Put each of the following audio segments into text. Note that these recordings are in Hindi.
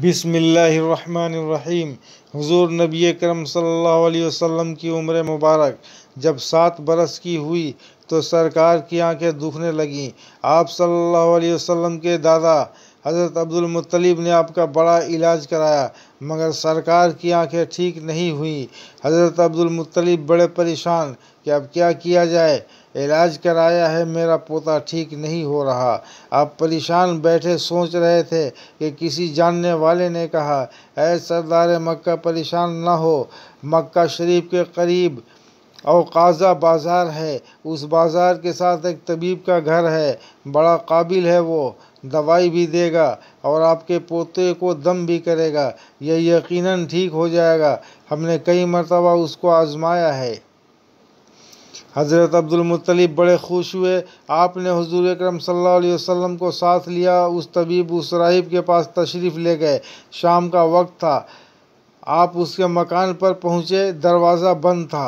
बिसमीम हजूर नबी करम सल्हसम की उम्र मुबारक जब सात बरस की हुई तो सरकार की आंखें दुखने लगीं आप सल्लल्लाहु अलैहि वसल्लम के दादा हज़रत अब्दुल मुत्तलिब ने आपका बड़ा इलाज कराया मगर सरकार की आंखें ठीक नहीं हुई हज़रत अब्दुल मुत्तलिब बड़े परेशान कि अब क्या किया जाए इलाज कराया है मेरा पोता ठीक नहीं हो रहा आप परेशान बैठे सोच रहे थे कि किसी जानने वाले ने कहा ऐ सरदार मक्का परेशान ना हो मक्का शरीफ के करीब और काजा बाज़ार है उस बाज़ार के साथ एक तबीब का घर है बड़ा काबिल है वो दवाई भी देगा और आपके पोते को दम भी करेगा यह यकीनन ठीक हो जाएगा हमने कई मरतबा उसको आजमाया है हज़रत अब्दुलमतलब बड़े खुश हुए आपने हजूर अक्रम वसम को साथ लिया उस तबीब उस राहिब के पास तशरीफ़ ले गए शाम का वक्त था आप उसके मकान पर पहुँचे दरवाज़ा बंद था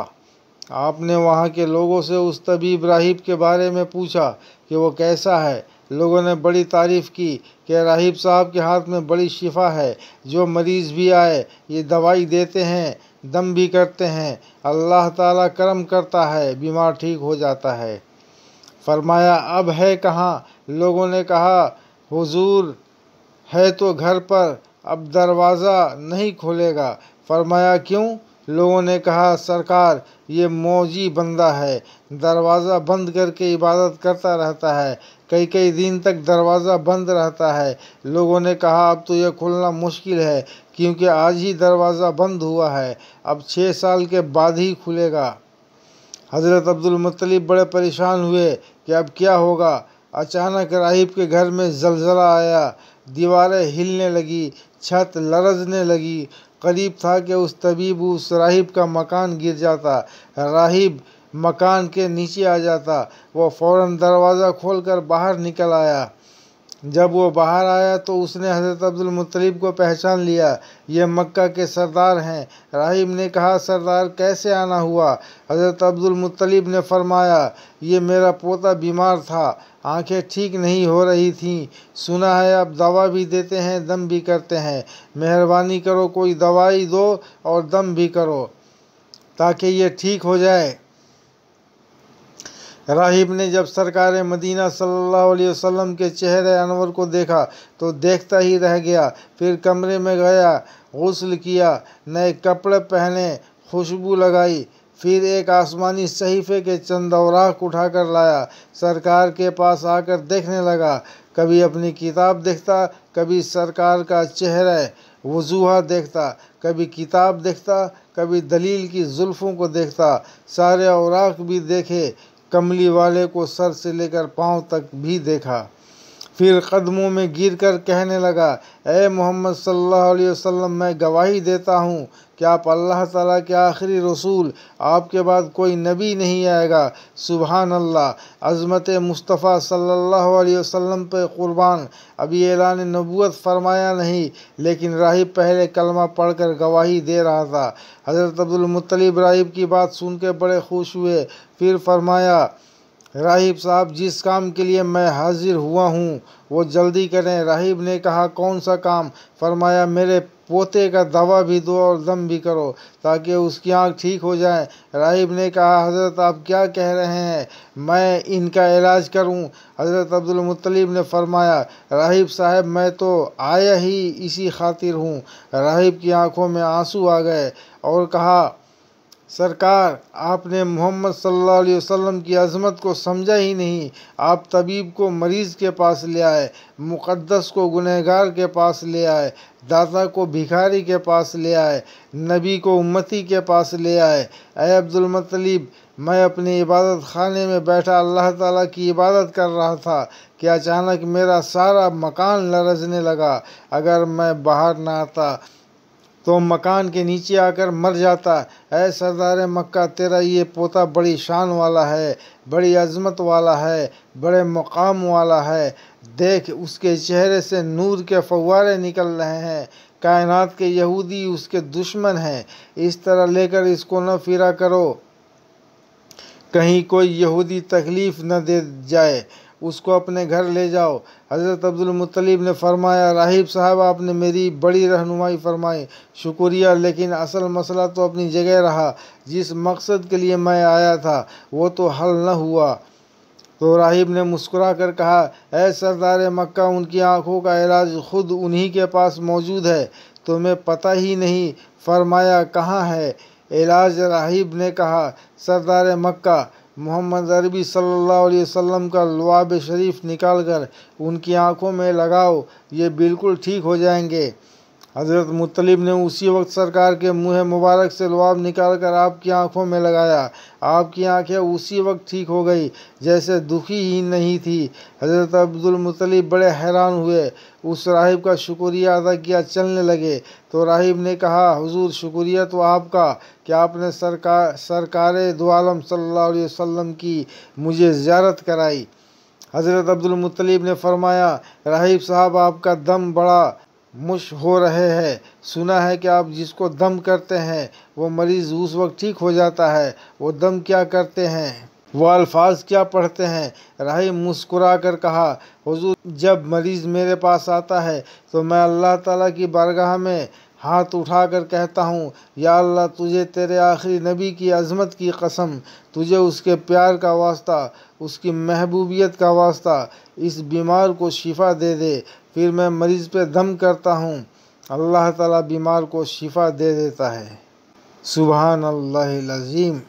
आपने वहाँ के लोगों से उस तबीब राहिब के बारे में पूछा कि वो कैसा है लोगों ने बड़ी तारीफ़ की कि राहिब साहब के हाथ में बड़ी शिफा है जो मरीज़ भी आए ये दवाई देते हैं दम भी करते हैं अल्लाह ताला करम करता है बीमार ठीक हो जाता है फरमाया अब है कहाँ लोगों ने कहा हुजूर है तो घर पर अब दरवाज़ा नहीं खोलेगा फरमाया क्यों लोगों ने कहा सरकार ये मौजी बंदा है दरवाज़ा बंद करके इबादत करता रहता है कई कई दिन तक दरवाज़ा बंद रहता है लोगों ने कहा अब तो यह खुलना मुश्किल है क्योंकि आज ही दरवाज़ा बंद हुआ है अब छः साल के बाद ही खुलेगा हज़रत अब्दुलमतलब बड़े परेशान हुए कि अब क्या होगा अचानक राहिब के घर में जलजला आया दीवारें हिलने लगी छत लरजने लगी करीब था कि उस तबीब उस राहिब का मकान गिर जाता राहिब मकान के नीचे आ जाता वह फौरन दरवाज़ा खोलकर बाहर निकल आया जब वो बाहर आया तो उसने हज़रत अब्दुल मुतलिब को पहचान लिया ये मक्का के सरदार हैं राहिब ने कहा सरदार कैसे आना हुआ हज़रत अब्दुल मुतलिब ने फरमाया ये मेरा पोता बीमार था आंखें ठीक नहीं हो रही थीं सुना है अब दवा भी देते हैं दम भी करते हैं मेहरबानी करो कोई दवाई दो और दम भी करो ताकि ये ठीक हो जाए राहिब ने जब सरकार मदीना सल्लल्लाहु अलैहि वसल्लम के चेहरे अनवर को देखा तो देखता ही रह गया फिर कमरे में गया गसल किया नए कपड़े पहने खुशबू लगाई फिर एक आसमानी सहीफे के चंदौराह उठाकर लाया सरकार के पास आकर देखने लगा कभी अपनी किताब देखता कभी सरकार का चेहरा वजूहा देखता कभी किताब देखता कभी दलील की जुल्फ़ों को देखता सारे औराक भी देखे कमली वाले को सर से लेकर पाँव तक भी देखा फिर कदमों में गिरकर कहने लगा ए मोहम्मद सल्लल्लाहु अलैहि वसल्लम मैं गवाही देता हूँ क्या आप अल्लाह ताला के आखिरी रसूल आपके बाद कोई नबी नहीं आएगा सुबह अल्लाह अज़मत मुस्तफ़ा सल्लल्लाहु अलैहि वसल्लम पे क़ुरबान अभी ऐलान नबूत फरमाया नहीं लेकिन राहिब पहले कलमा पढ़कर गवाही दे रहा था हज़रत अब्दुलमतलब राहिब की बात सुन के बड़े खुश हुए फिर फरमाया राहिब साहब जिस काम के लिए मैं हाजिर हुआ हूँ वो जल्दी करें राहिब ने कहा कौन सा काम फरमाया मेरे पोते का दवा भी दो और दम भी करो ताकि उसकी आँख ठीक हो जाए राहिब ने कहा हज़रत आप क्या कह रहे हैं मैं इनका इलाज करूं हज़रत मुत्तलिब ने फरमाया राहिब साहब मैं तो आया ही इसी खातिर हूं राहिब की आंखों में आंसू आ गए और कहा सरकार आपने मोहम्मद सल्लल्लाहु अलैहि वसल्लम की अजमत को समझा ही नहीं आप तबीब को मरीज़ के पास ले आए मुक़द्दस को गुनहगार के पास ले आए दाता को भिखारी के पास ले आए नबी को उम्मती के पास ले आए अय अब्दुलमतलीब मैं अपने इबादत खाने में बैठा अल्लाह ताला की इबादत कर रहा था कि अचानक मेरा सारा मकान लरजने लगा अगर मैं बाहर ना आता तो मकान के नीचे आकर मर जाता है सरदार मक्का तेरा ये पोता बड़ी शान वाला है बड़ी अजमत वाला है बड़े मकाम वाला है देख उसके चेहरे से नूर के फवारे निकल रहे हैं कायनात के यहूदी उसके दुश्मन हैं इस तरह लेकर इसको न फिरा करो कहीं कोई यहूदी तकलीफ़ न दे जाए उसको अपने घर ले जाओ हज़रत अब्दुलमतलीब ने फरमाया राहिब साहब आपने मेरी बड़ी रहनुमाई फरमाई शुक्रिया लेकिन असल मसला तो अपनी जगह रहा जिस मकसद के लिए मैं आया था वो तो हल न हुआ तो राहिब ने मुस्कुरा कर कहा ऐ सरदार मक्का उनकी आंखों का इलाज खुद उन्हीं के पास मौजूद है तुम्हें पता ही नहीं फरमाया कहाँ है इलाज राहिब ने कहा सरदार मक्का मोहम्मद अरबी सल्लल्लाहु अलैहि वसल्लम का लवाब शरीफ निकाल कर उनकी आंखों में लगाओ ये बिल्कुल ठीक हो जाएंगे हज़रत मुतलिब ने उसी वक्त सरकार के मुँह मुबारक से लवाब निकाल कर आपकी आंखों में लगाया आपकी आंखें उसी वक्त ठीक हो गई जैसे दुखी ही नहीं थी हज़रत अब्दुल मुतलिब बड़े हैरान हुए उस राहिब का शुक्रिया अदा किया चलने लगे तो राहिब ने कहा हुजूर शुक्रिया तो आपका कि आपने सरकार सरकार दोआलम सल्लल्लाहु अलैहि वसल्लम की मुझे ज्यारत कराई हज़रत अब्दुल मुतलिब ने फरमाया राहिब साहब आपका दम बड़ा मुश हो रहे हैं सुना है कि आप जिसको दम करते हैं वो मरीज़ उस वक्त ठीक हो जाता है वो दम क्या करते हैं वो अल्फाज क्या पढ़ते हैं राही मुस्कुरा कर कहा हुजूर जब मरीज़ मेरे पास आता है तो मैं अल्लाह ताला की बारगाह में हाथ उठाकर कहता हूँ या अल्लाह तुझे तेरे आखिरी नबी की अजमत की कसम तुझे उसके प्यार का वास्ता उसकी महबूबियत का वास्ता इस बीमार को शिफा दे दे फिर मैं मरीज़ पे दम करता हूँ अल्लाह ताला बीमार को शिफा दे देता है सुबह अल्लाजीम